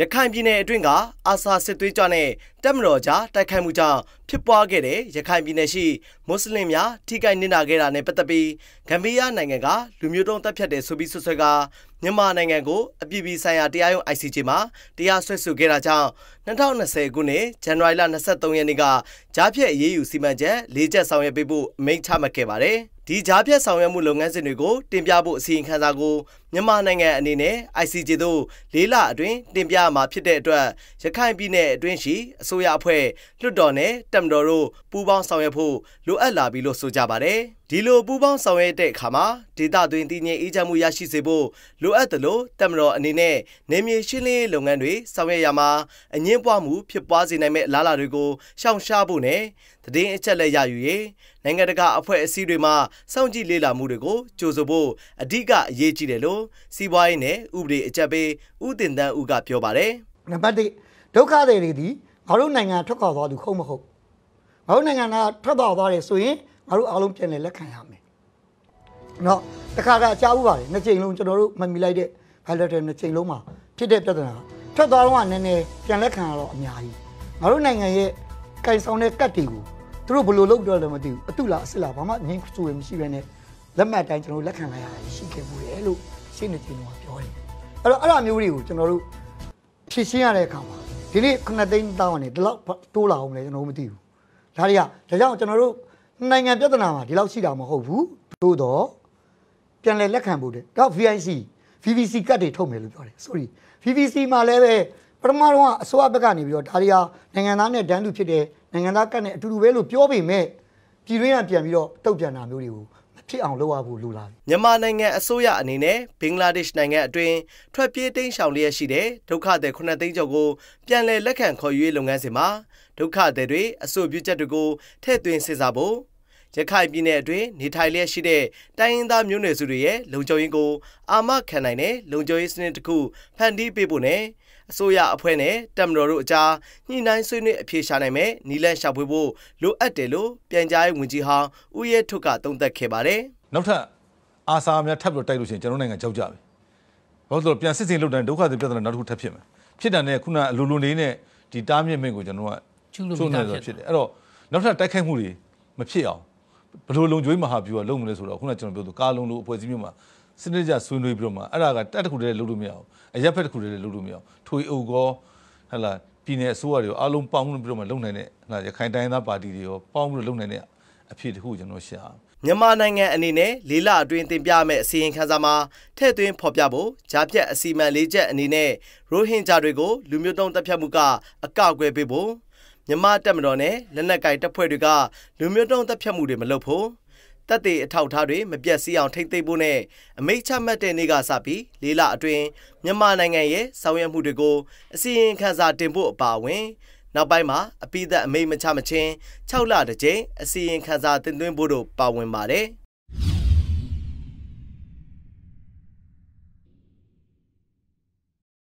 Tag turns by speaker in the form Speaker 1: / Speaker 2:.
Speaker 1: ရခိုင်ပြည်နယ်အတွင်းကအာဆာစစ်သွေးကြွနဲ့တပ်မတော်ကြားတိုက်ခိုက်မှုကြောင့်ဖြစ်ပွားခဲ့တဲ့ရခိုင်ပြည်နယ်ရှိမွတ်စလင်များထိခိုက်နစ်နာခဲ့တာနဲ့ပတ်သက်ပြီးဂမ်ဘီယာနိုင်ငံကလူမျိုးတုံးတပ်ဖြတ်တယ်ဆိုပြီးဆွဆွဲကမြန်မာနိုင်ငံကို အပြည်ပြည်ဆိုင်ရာတရားရုံး ICJ မှာတရားစွဲဆိုခဲ့တာကြောင့်2020ခုနှစ်ဇန်နဝါရီလ23ရက်နေ့ကကြားဖြတ်အရေးယူစီမံချက်၄ချက်ဆောင်ရွက်ပေးဖို့အမိန့်ချမှတ်ခဲ့ပါတယ်။ဒီကြားဖြတ်ဆောင်ရွက်မှုလုပ်ငန်းစဉ်တွေကိုတင်ပြဖို့အစီရင်ခံစာကိုမြန်မာနိုင်ငံအနေနဲ့ ICJ သို့၄လအတွင်းတင်ပြမှာဖြစ်တဲ့အတွက်ရခိုင်ပြည်နယ်အတွင်းရှိအစိုးရအဖွဲ့လွှတ်တော်နဲ့တပ်မတော်တို့ပူးပေါင်းဆောင်ရွက်ဖို့လိုအပ်လာပြီလို့ဆိုကြပါတယ်။ဒီလိုပူးပေါင်းဆောင်ရွက်တဲ့အခါမှာဒေသတွင်းတည်ငြိမ်အေးချမ်းမှုရရှိစေဖို့လိုအပ်တယ်လို့တပ်မတော်အနေနဲ့နေမြေရှင်းလင်းရေးလုပ်ငန်းတွေဆောင်ရွက်ရမှာအငင်းပွားမှုဖြစ်ပွားစေနိုင်မဲ့အလားအလာတွေကိုရှောင်ရှားဖို့နဲ့တည်င်းအချက်လက်ရယူရေးနိုင်ငံတကာအဖွဲ့အစည်းတွေမှာစောင့်ကြည့်လေ့လာမှုတွေကိုကြိုဆိုဖို့အဓိကအရေးကြီးတယ်လို့ကိုစီး
Speaker 2: ပွားရေးနဲ့ဥပဒေအကြပ်ပေးဦးတင်တန်းဦးကပြောပါတယ်။နံပါတ်၁ဒုက္ခတွေတွေဒီငါတို့နိုင်ငံထွက်ခွာသွားသူဟုတ်မဟုတ်ငါတို့နိုင်ငံကထွက်သွားသွားတယ်ဆိုရင်ငါတို့အားလုံးပြန်လည်လက်ခံရမယ်။နော်တခါကအချားဘူးပါလေနှစ်ချိန်လုံးကျွန်တော်တို့မမီလိုက်တဲ့ bilateral နှစ်ချိန်လုံးမှာဖြစ်တဲ့ပြဿနာထွက်သွားတော့ကနည်းနည်းပြန်လက်ခံရတော့အများကြီးငါတို့နိုင်ငံရဲ့ကင်ဆောင်တဲ့ကတ်တွေကိုသူတို့ဘယ်လိုလုပ်တော့လဲမသိဘူးအတုလားအစ်လားဘာမှငင်းစွေမရှိဘဲနဲ့လက်မှတ်တိုင်းကျွန်တော်လက်ခံလိုက်ရတာရှိခဲ့ဘူးလေလို့စိတ်နဲ့ကြည်လို့ပြောတယ်အဲ့တော့အဲ့လိုမျိုးတွေကိုကျွန်တော်တို့ဖြည့်ရှင်းရတဲ့အခါမှာဒီနေ့ခုနှစ်သိန်းတောင်းရတယ်ဒီလောက်တိုးလာအောင်လဲကျွန်တော်မသိဘူးဒါတွေကဒါကြောင့်ကျွန်တော်တို့နိုင်ငံပြဿနာမှာဒီလောက်ရှိတာမဟုတ်ဘူးသို့တော့ပြန်လည်လက်ခံဖို့တဲ့တော့ VIC VVC ကတ်တွေထုတ်မယ်လို့ပြောတယ် sorry VVC မှာလည်းပဲပထမတော့အစိုးရဘက်ကနေပြီးတော့ဒါတွေကနိုင်ငံသားနဲ့တန်းတူဖြစ်တဲ့နိုင်ငံသားကတ်နဲ့အတူတူပဲလို့ပြောပေမဲ့ပြည်တွင်းကပြန်ပြီးတော့တုတ်ပြန်တာမျိုးတွေကိုဖြစ်အောင်လုပ်ရဖို့လိုလာပြီ
Speaker 1: ။မြန်မာနိုင်ငံအစိုးရအနေနဲ့ဘင်္ဂလားဒေ့ရှ်နိုင်ငံအတွင်းထွက်ပြေးတိမ်းရှောင်လျက်ရှိတဲ့ဒုက္ခသည်9သိန်းကျော်ကိုပြန်လည်လက်ခံခေါ်ယူရေးလုပ်ငန်းစဉ်မှာဒုက္ခသည်တွေအဆိုပြုချက်တွေကိုထည့်သွင်းစစ်ဆေးဖို့ရခိုင်ပြည်နယ်အတွင်းနေထိုင်လျက်ရှိတဲ့တိုင်းရင်းသားမျိုးနွယ်စုတွေရဲ့လုံခြုံရေးကို အာမခံနိုင်တဲ့လုံခြုံရေးစနစ်တစ်ခုဖန်တီးပေးဖို့နဲ့အစိုးရအဖွဲ့နဲ့တပ်မတော်တို့အကြားညှိနှိုင်းဆွေးနွေးအဖြေရှာနိုင်မယ်နီလန့်ရှာဖွေဖို့လိုအပ်တယ်လို့ပြန်ကြားရေးဝန်ကြီးဟောင်းဦးရဲထွတ်ကသုံးသပ်ခဲ့ပါတယ်
Speaker 3: ။နောက်ထပ်အာစာများထပ်ပြီးတိုက်လို့ရှိရင်ကျွန်တော်နိုင်ငံကြောက်ကြပြီ။ဘာလို့လဲပြန်စစ်စင်လုပ်တဲ့ဒုက္ခတွေပြဿနာနောက်တစ်ခုထပ်ဖြစ်မယ်။ဖြစ်တယ်နဲ့ခုနအလိုလိုနေနဲ့ဒီတားမြစ်မိတ်ကိုကျွန်တော်ကကျူးလို့ဖြစ်တယ်။အဲ့တော့နောက်ထပ်တိုက်ခိုက်မှုတွေမဖြစ်အောင်ဘယ်လိုလုံခြုံရေးမဟာဗျူဟာလုပ်မလဲဆိုတော့ခုနကျွန်တော်ပြောသူကာလုံလိုအဖွဲ့အစည်းမျိုးမှာစနစ်ကြဆွေးနွေးပြီးတော့မှအဲ့ဒါကတက်တစ်ခုတည်းလုပ်လို့မရဘူးအရက်ဖက်တစ်ခုတည်းလုပ်လို့မရဘူးထွေအုပ်ကောဟဲ့လားပြည်နယ်အစိုးရတွေရောအားလုံးပေါင်းပြီးတော့မှလုပ်နိုင်တဲ့ဟဲ့လားရခိုင်တိုင်းသားပါတီတွေရောပေါင်းပြီးတော့လုပ်နိုင်တဲ့အဖြစ်တစ်ခုကျွန်တော်ရှာ
Speaker 1: မြန်မာနိုင်ငံအနေနဲ့လေးလအတွင်းတင်ပြမဲ့အစီရင်ခံစာမှာထည့်သွင်းဖော်ပြဖို့ဂျာပြက်အစီမံလေးချက်အနေနဲ့ရိုဟင်ဂျာတွေကိုလူမျိုးတုံးတပ်ဖြတ်မှုကအကောက်ွယ်ပေးဖို့မြန်မာတပ်မတော်နဲ့လက်နက်ကိုင်တပ်ဖွဲ့တွေကလူမျိုးတုံးတပ်ဖြတ်မှုတွေမလုပ်ဖို့တပ်တွေအထောက်ထားတွေမပြတ်စီးအောင်ထိမ့်သိမ့်ဖို့နဲ့အမိတ်ချမှတ်တဲ့နေ့ကစပြီးလေးလအတွင်းမြန်မာနိုင်ငံရဲ့ဆောင်ရွက်မှုတွေကိုအစီရင်ခံစာတင်ဖို့အပါအဝင်နောက်ပိုင်းမှာအပိသက်အမိတ်မချမချင်း6လတစ်ကြိမ်အစီရင်ခံစာတင်သွင်းဖို့တို့ပါဝင်ပါတယ်။